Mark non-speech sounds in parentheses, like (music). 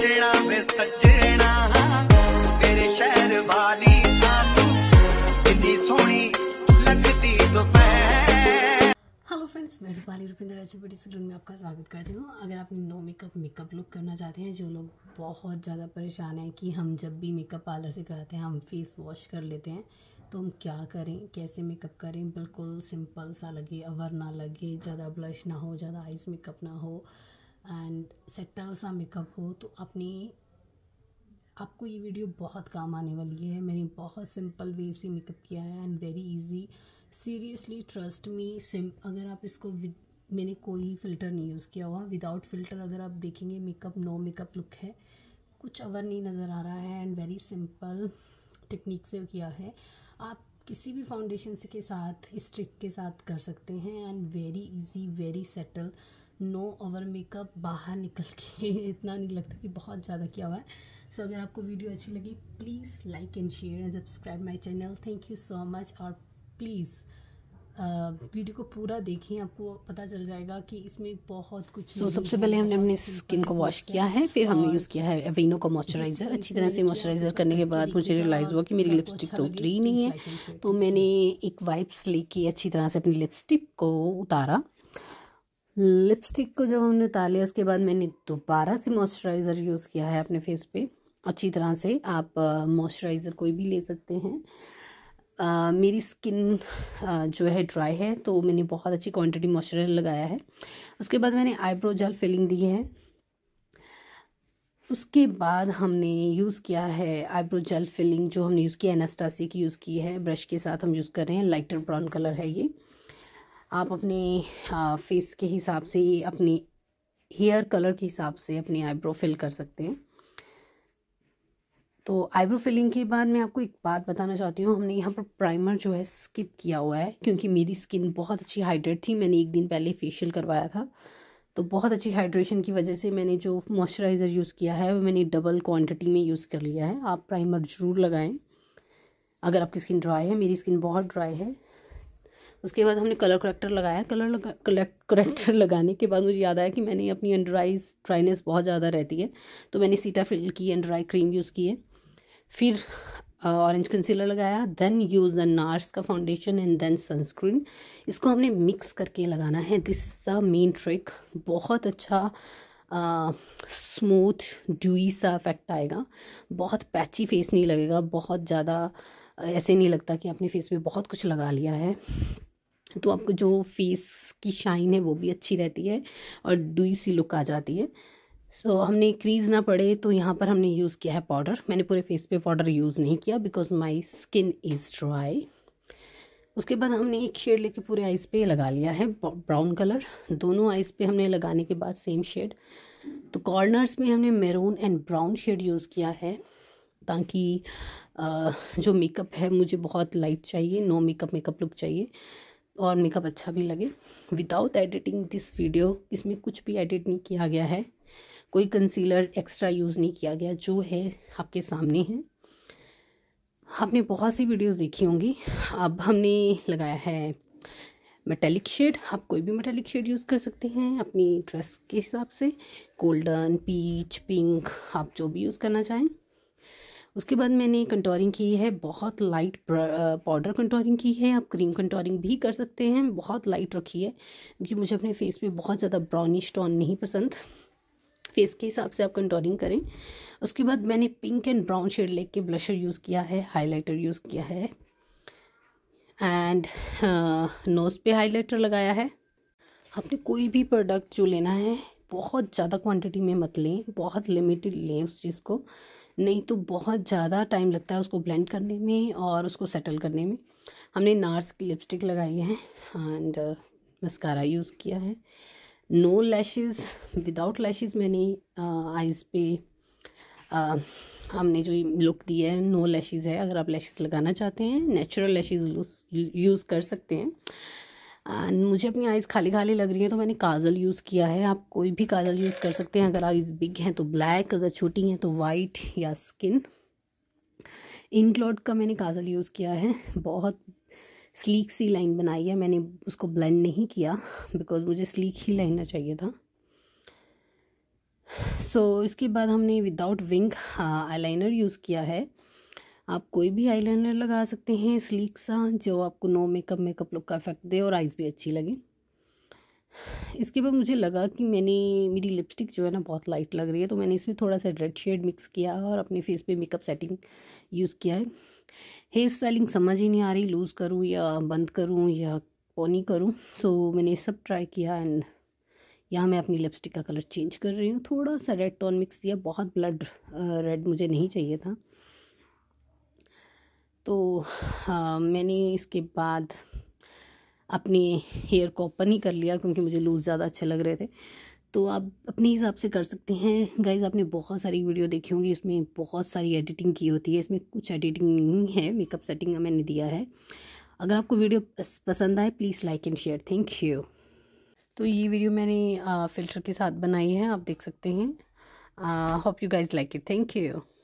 सजना सजना हाँ, तेरे शहर वाली हेलो फ्रेंड्स मैं रूपाली सलून में आपका स्वागत करती हूँ अगर आप नो मेकअप मेकअप लुक करना चाहते हैं जो लोग बहुत ज़्यादा परेशान हैं कि हम जब भी मेकअप पार्लर से कराते हैं हम फेस वॉश कर लेते हैं तो हम क्या करें कैसे मेकअप करें बिल्कुल सिंपल सा लगे अवर ना लगे ज़्यादा ब्लश ना हो ज़्यादा आइज़ मेकअप ना हो एंड सेटल सा मेकअप हो तो अपनी आपको ये वीडियो बहुत काम आने वाली है मैंने बहुत सिंपल वे से मेकअप किया है and very easy seriously trust me सिम अगर आप इसको मैंने कोई फ़िल्टर नहीं यूज़ किया हुआ विदाउट फ़िल्टर अगर आप देखेंगे मेकअप नो मेकअप लुक है कुछ अवर नहीं नज़र आ रहा है एंड वेरी सिंपल टेक्निक से किया है आप किसी भी फाउंडेशन के साथ इस ट्रिक के साथ कर सकते हैं and very easy very settle no over makeup बाहर निकल के (laughs) इतना नहीं लगता कि बहुत ज़्यादा किया हुआ है सो so, अगर आपको वीडियो अच्छी लगी please like and share and subscribe my channel thank you so much और प्लीज़ वीडियो को पूरा देखें आपको पता चल जाएगा कि इसमें बहुत कुछ सो so, सबसे पहले हमने अपने स्किन को वॉश किया है फिर हमने यूज़ किया है एवेनो का मॉइस्चराइज़र अच्छी तरह से मॉइस्चराइज़र करने के बाद मुझे रियलाइज़ हुआ कि मेरी लिपस्टिक अच्छा तो उतरी नहीं है तो मैंने एक वाइप्स लेके अच्छी तरह से अपनी लिपस्टिक को उतारा लिपस्टिक को जब हमने उतार लिया उसके बाद मैंने दोबारा से मॉइस्चराइज़र यूज़ किया है अपने फेस पे अच्छी तरह से आप मॉइस्चराइज़र कोई भी ले सकते हैं आ, मेरी स्किन आ, जो है ड्राई है तो मैंने बहुत अच्छी क्वांटिटी मॉइस्चराइज़र लगाया है उसके बाद मैंने आईब्रो जेल फिलिंग दी है उसके बाद हमने यूज़ किया है आईब्रो जेल फिलिंग जो हमने यूज़ किया एनास्टासी की यूज़ की है ब्रश के साथ हम यूज़ कर रहे हैं लाइटर ब्राउन कलर है ये आप अपने फेस के हिसाब से अपनी हेयर कलर के हिसाब से अपनी आईब्रो फिल कर सकते हैं तो आईब्रो फिलिंग के बाद मैं आपको एक बात बताना चाहती हूँ हमने यहाँ पर प्राइमर जो है स्किप किया हुआ है क्योंकि मेरी स्किन बहुत अच्छी हाइड्रेट थी मैंने एक दिन पहले फेशियल करवाया था तो बहुत अच्छी हाइड्रेशन की वजह से मैंने जो मॉइस्चराइज़र यूज़ किया है वो मैंने डबल क्वांटिटी में यूज़ कर लिया है आप प्राइमर ज़रूर लगाएं अगर आपकी स्किन ड्राई है मेरी स्किन बहुत ड्राई है उसके बाद हमने कलर करेक्टर लगाया कलर लगा करेक्टर लगाने के बाद मुझे याद आया कि मैंने अपनी अंडर आईज ड्राइनेस बहुत ज़्यादा रहती है तो मैंने सीटा फिल की अंडर आई क्रीम यूज़ की है फिर ऑरेंज कंसीलर लगाया देन यूज़ द नार्स का फाउंडेशन एंड देन सनस्क्रीन इसको हमने मिक्स करके लगाना है this is the main trick बहुत अच्छा स्मूथ ड्यूई सा इफेक्ट आएगा बहुत पैची फेस नहीं लगेगा बहुत ज़्यादा ऐसे नहीं लगता कि आपने फेस पे बहुत कुछ लगा लिया है तो आपको जो फेस की शाइन है वो भी अच्छी रहती है और डुई सी लुक आ जाती है सो so, हमने क्रीज ना पड़े तो यहाँ पर हमने यूज़ किया है पाउडर मैंने पूरे फेस पे पाउडर यूज़ नहीं किया because my skin is dry उसके बाद हमने एक शेड लेके पूरे आइज़ पे लगा लिया है ब्राउन कलर दोनों आइज़ पे हमने लगाने के बाद सेम शेड तो कॉर्नर्स में हमने maroon and brown shade use किया है ताकि जो मेकअप है मुझे बहुत लाइट चाहिए नो मेकअप मेकअप लुक चाहिए और मेकअप अच्छा भी लगे विदाउट एडिटिंग दिस वीडियो इसमें कुछ भी एडिट नहीं किया गया है कोई कंसीलर एक्स्ट्रा यूज़ नहीं किया गया जो है आपके सामने है आपने बहुत सी वीडियोस देखी होंगी अब हमने लगाया है मेटेलिक शेड आप कोई भी मेटेलिक शेड यूज़ कर सकते हैं अपनी ड्रेस के हिसाब से गोल्डन पीच पिंक आप जो भी यूज़ करना चाहें उसके बाद मैंने कंटोरिंग की है बहुत लाइट पाउडर कंटोरिंग की है आप क्रीम कंटोरिंग भी कर सकते हैं बहुत लाइट रखी है क्योंकि मुझे अपने फेस पे बहुत ज़्यादा ब्राउनिश टोन नहीं पसंद फेस के हिसाब से आप कंटोरिंग करें उसके बाद मैंने पिंक एंड ब्राउन शेड लेके ब्लशर यूज़ किया है हाईलाइटर यूज़ किया है एंड नोज़ पे हाइलाइटर लगाया है आपने कोई भी प्रोडक्ट जो लेना है बहुत ज़्यादा क्वांटिटी में मत लें बहुत लिमिटेड लें उस चीज़ को नहीं तो बहुत ज़्यादा टाइम लगता है उसको ब्लेंड करने में और उसको सेटल करने में हमने नार्स की लिपस्टिक लगाई है एंड मस्कारा यूज़ किया है नो लैशेस विदाउट लैशेस मैंने आइज़ uh, पे आ, uh, हमने जो लुक दी है नो लैशेस है अगर आप लैशेस लगाना चाहते हैं नेचुरल लैशेस यूज़ कर सकते हैं एंड मुझे अपनी आइज़ खाली खाली लग रही है तो मैंने काजल यूज़ किया है आप कोई भी काजल यूज़ कर सकते हैं अगर आइज़ बिग हैं तो ब्लैक अगर छोटी हैं तो वाइट या स्किन इनक्लॉड का मैंने काजल यूज़ किया है बहुत स्लीक सी लाइन बनाई है मैंने उसको ब्लेंड नहीं किया बिकॉज मुझे स्लीक ही लाइनर चाहिए था सो so, इसके बाद हमने without wing eyeliner use किया है आप कोई भी आईलाइनर लगा सकते हैं स्लीक सा जो आपको नो मेकअप मेकअप लुक का इफेक्ट दे और आइज़ भी अच्छी लगे इसके बाद मुझे लगा कि मैंने मेरी लिपस्टिक जो है ना बहुत लाइट लग रही है तो मैंने इसमें थोड़ा सा रेड शेड मिक्स किया और अपने फेस पे मेकअप सेटिंग यूज़ किया है हेयर स्टाइलिंग समझ ही नहीं आ रही लूज़ करूँ या बंद करूँ या पोनी करूँ सो so, मैंने सब ट्राई किया एंड यहाँ मैं अपनी लिपस्टिक का कलर चेंज कर रही हूँ थोड़ा सा रेड टोन मिक्स दिया बहुत ब्लड रेड मुझे नहीं चाहिए था तो आ, हाँ, मैंने इसके बाद अपने हेयर को ओपन ही कर लिया क्योंकि मुझे लूज़ ज़्यादा अच्छे लग रहे थे तो आप अपने हिसाब से कर सकते हैं गाइज आपने बहुत सारी वीडियो देखी होंगी इसमें बहुत सारी एडिटिंग की होती है इसमें कुछ एडिटिंग नहीं है मेकअप सेटिंग का मैंने दिया है अगर आपको वीडियो पसंद आए please like and share thank you तो ये वीडियो मैंने फिल्टर के साथ बनाई है आप देख सकते हैं hope you guys like it thank you